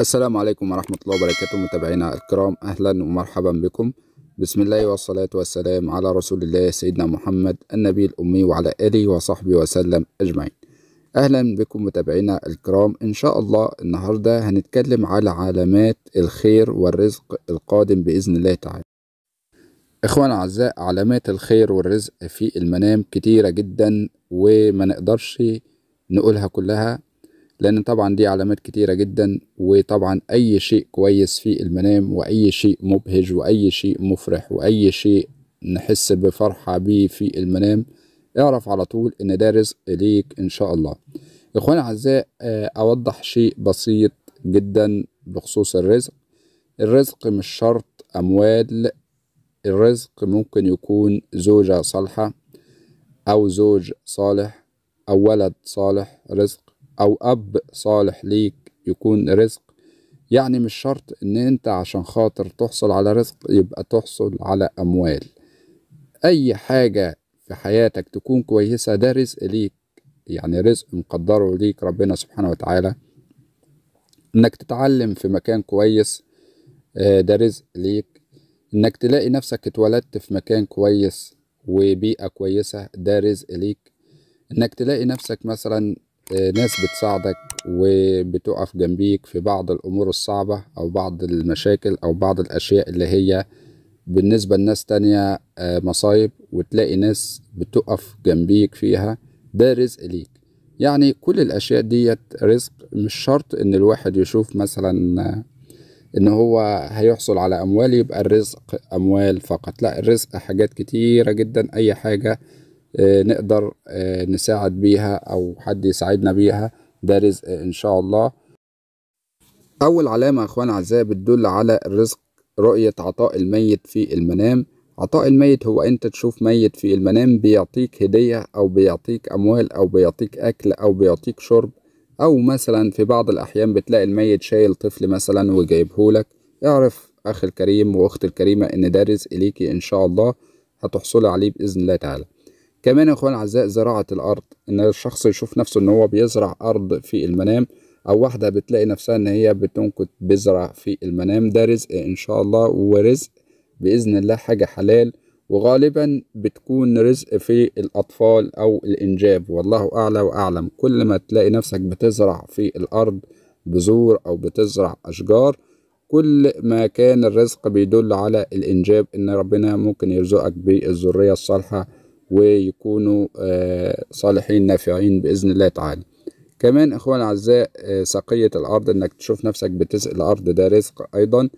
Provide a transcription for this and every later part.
السلام عليكم ورحمة الله وبركاته متابعينا الكرام أهلا ومرحبا بكم بسم الله والصلاة والسلام على رسول الله سيدنا محمد النبي الأمي وعلى آله وصحبه وسلم أجمعين أهلا بكم متابعينا الكرام إن شاء الله النهاردة هنتكلم على علامات الخير والرزق القادم بإذن الله تعالى إخوانا أعزاء علامات الخير والرزق في المنام كتيرة جدا وما نقدرش نقولها كلها لأن طبعا دي علامات كتيرة جدا وطبعا أي شيء كويس في المنام وأي شيء مبهج وأي شيء مفرح وأي شيء نحس بفرحة بيه في المنام اعرف على طول إن ده رزق ليك إن شاء الله إخواني اعزاء آه، أوضح شيء بسيط جدا بخصوص الرزق الرزق مش شرط أموال الرزق ممكن يكون زوجة صالحة أو زوج صالح أو ولد صالح رزق او اب صالح ليك يكون رزق يعني مش شرط ان انت عشان خاطر تحصل على رزق يبقى تحصل على اموال اي حاجة في حياتك تكون كويسة ده رزق ليك يعني رزق مقدره ليك ربنا سبحانه وتعالى انك تتعلم في مكان كويس آه، ده رزق ليك انك تلاقي نفسك اتولدت في مكان كويس وبيئة كويسة ده رزق ليك انك تلاقي نفسك مثلا ناس بتساعدك وبتقف جنبيك في بعض الأمور الصعبة أو بعض المشاكل أو بعض الأشياء اللي هي بالنسبة لناس تانية آه، مصايب وتلاقي ناس بتقف جنبيك فيها ده رزق ليك يعني كل الأشياء ديت رزق مش شرط إن الواحد يشوف مثلا آه، إن هو هيحصل على أموال يبقى الرزق أموال فقط لا الرزق حاجات كتيرة جدا أي حاجة آه، نقدر آه، نساعد بيها او حد يساعدنا بيها ده آه، رزق ان شاء الله اول علامه يا اخوان اعزائي بتدل على الرزق رؤيه عطاء الميت في المنام عطاء الميت هو انت تشوف ميت في المنام بيعطيك هديه او بيعطيك اموال او بيعطيك اكل او بيعطيك شرب او مثلا في بعض الاحيان بتلاقي الميت شايل طفل مثلا وجايبهولك اعرف اخ الكريم واختي الكريمه ان ده رزق ليكي ان شاء الله هتحصلي عليه باذن الله تعالى كمان يا اخوانا اعزاء زراعه الارض ان الشخص يشوف نفسه ان هو بيزرع ارض في المنام او واحده بتلاقي نفسها ان هي بتنقط بذره في المنام ده رزق ان شاء الله ورزق باذن الله حاجه حلال وغالبا بتكون رزق في الأطفال أو الإنجاب والله أعلى وأعلم كل ما تلاقي نفسك بتزرع في الأرض بذور أو بتزرع أشجار كل ما كان الرزق بيدل على الإنجاب إن ربنا ممكن يرزقك بالذرية الصالحة ويكونوا آه، صالحين نافعين بإذن الله تعالى كمان إخوان الأعزاء آه، سقية الأرض إنك تشوف نفسك بتسقي الأرض ده رزق أيضا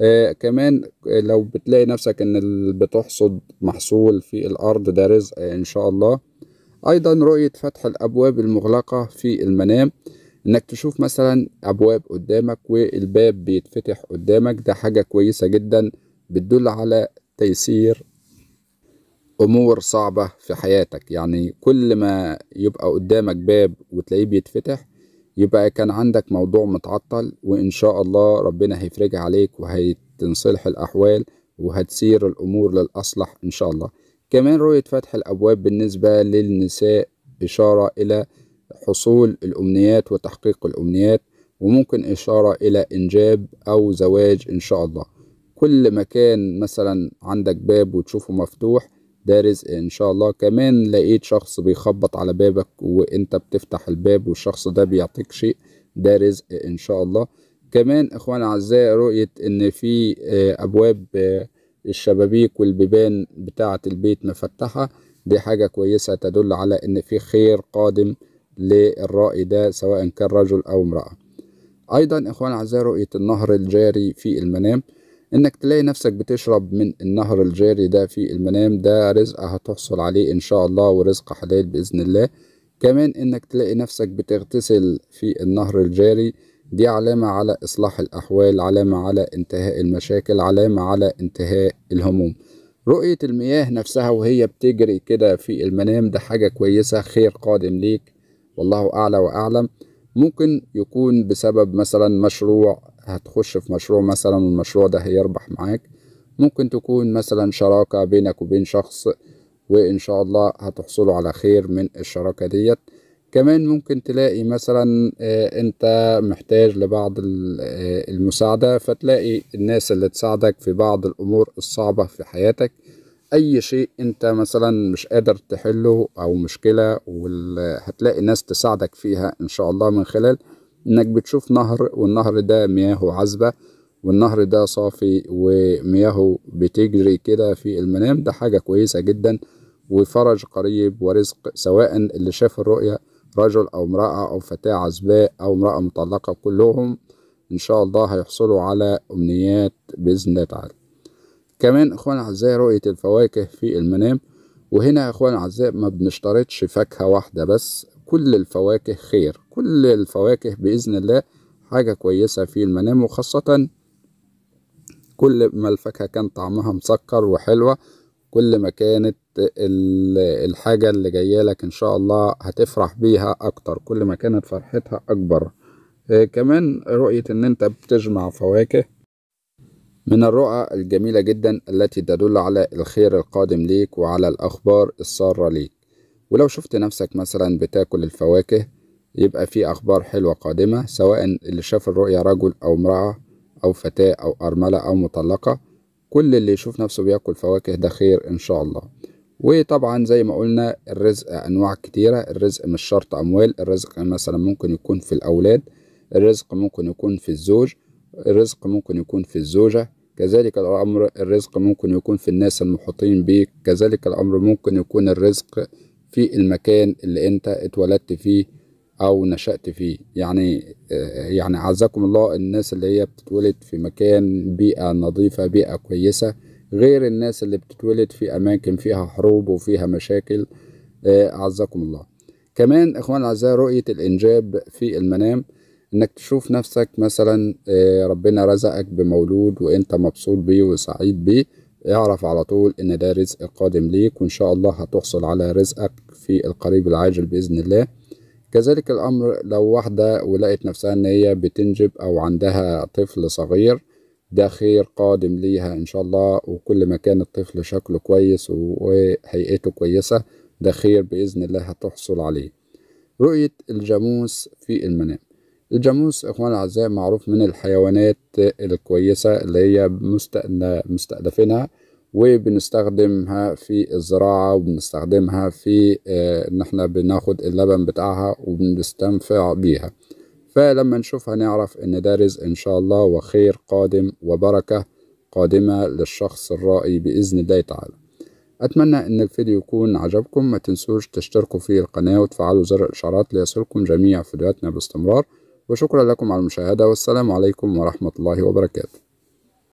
آه، كمان لو بتلاقي نفسك ان بتحصد محصول في الارض ده رزق ان شاء الله ايضا رؤية فتح الابواب المغلقة في المنام انك تشوف مثلا ابواب قدامك والباب بيتفتح قدامك ده حاجة كويسة جدا بتدل على تيسير امور صعبه في حياتك يعني كل ما يبقى قدامك باب وتلاقيه بيتفتح يبقى كان عندك موضوع متعطل وان شاء الله ربنا هيفرجها عليك وهتنصلح الاحوال وهتسير الامور للاصلح ان شاء الله كمان رؤيه فتح الابواب بالنسبه للنساء اشاره الى حصول الامنيات وتحقيق الامنيات وممكن اشاره الى انجاب او زواج ان شاء الله كل ما كان مثلا عندك باب وتشوفه مفتوح دارس ان شاء الله كمان لقيت شخص بيخبط على بابك وانت بتفتح الباب والشخص ده بيعطيك شيء ده رزق ان شاء الله كمان اخوان اعزائي رؤية ان في آه، ابواب آه، الشبابيك والبيبان بتاعة البيت مفتحة دي حاجة كويسة تدل على ان في خير قادم للرائي ده سواء كان رجل او امرأة ايضا اخوان اعزائي رؤية النهر الجاري في المنام انك تلاقي نفسك بتشرب من النهر الجاري ده في المنام ده رزق هتحصل عليه ان شاء الله ورزق حلال باذن الله كمان انك تلاقي نفسك بتغتسل في النهر الجاري دي علامة على إصلاح الأحوال علامة على انتهاء المشاكل علامة على انتهاء الهموم رؤية المياه نفسها وهي بتجري كده في المنام ده حاجة كويسة خير قادم ليك والله أعلى وأعلم ممكن يكون بسبب مثلا مشروع هتخش في مشروع مثلا والمشروع ده هيربح معاك ممكن تكون مثلا شراكة بينك وبين شخص وإن شاء الله هتحصلوا على خير من الشراكة ديت كمان ممكن تلاقي مثلا آه، انت محتاج لبعض آه، المساعدة فتلاقي الناس اللي تساعدك في بعض الأمور الصعبة في حياتك أي شيء انت مثلا مش قادر تحله أو مشكلة هتلاقي ناس تساعدك فيها إن شاء الله من خلال انك بتشوف نهر والنهر ده مياهه عذبه والنهر ده صافي ومياهه بتجري كده في المنام ده حاجه كويسه جدا وفرج قريب ورزق سواء اللي شاف الرؤيه رجل او امراه او فتاه عزباء او امراه مطلقه كلهم ان شاء الله هيحصلوا على امنيات باذن الله تعالى كمان اخوان الاعزاء رؤيه الفواكه في المنام وهنا يا اخوان الاعزاء ما بنشترطش فاكهه واحده بس كل الفواكه خير كل الفواكه بإذن الله حاجة كويسة في المنام وخاصة كل ما الفاكهة كان طعمها مسكر وحلوة كل ما كانت الحاجة اللي جاية لك إن شاء الله هتفرح بيها أكتر كل ما كانت فرحتها أكبر آه، كمان رؤية إن أنت بتجمع فواكه من الرؤى الجميلة جدا التي تدل على الخير القادم ليك وعلى الأخبار السارة ليك ولو شفت نفسك مثلا بتاكل الفواكه يبقى في أخبار حلوة قادمة سواء اللي شاف الرؤية رجل أو امرأة أو فتاة أو أرملة أو مطلقة كل اللي يشوف نفسه بياكل فواكه ده خير إن شاء الله وطبعا زي ما قلنا الرزق أنواع كتيرة الرزق مش شرط أموال الرزق مثلا ممكن يكون في الأولاد الرزق ممكن يكون في الزوج الرزق ممكن يكون في الزوجة كذلك الأمر الرزق ممكن يكون في الناس المحيطين بيك كذلك الأمر ممكن يكون الرزق في المكان اللي انت اتولدت فيه او نشأت فيه يعني آه، يعني عزكم الله الناس اللي هي بتتولد في مكان بيئة نظيفة بيئة كويسة غير الناس اللي بتتولد في اماكن فيها حروب وفيها مشاكل آه، عزكم الله كمان اخوان الاعزاء رؤية الانجاب في المنام انك تشوف نفسك مثلا آه، ربنا رزقك بمولود وانت مبسوط بيه وسعيد بيه اعرف على طول إن ده رزق قادم ليك وإن شاء الله هتحصل على رزقك في القريب العاجل بإذن الله كذلك الأمر لو واحدة ولقت نفسها إن هي بتنجب أو عندها طفل صغير ده خير قادم ليها إن شاء الله وكل ما كان الطفل شكله كويس وهيئته كويسة ده خير بإذن الله هتحصل عليه رؤية الجاموس في المنام الجاموس اخوان الاعزاء معروف من الحيوانات الكويسه اللي هي مستأنفينها وبنستخدمها في الزراعة وبنستخدمها في آه، ان احنا بناخد اللبن بتاعها وبنستنفع بيها فلما نشوفها نعرف ان ده رزق ان شاء الله وخير قادم وبركة قادمة للشخص الرائي بإذن الله تعالى أتمنى أن الفيديو يكون عجبكم ما تنسوش تشتركوا في القناة وتفعلوا زر الإشعارات ليصلكم جميع فيديوهاتنا باستمرار وشكرا لكم على المشاهدة والسلام عليكم ورحمة الله وبركاته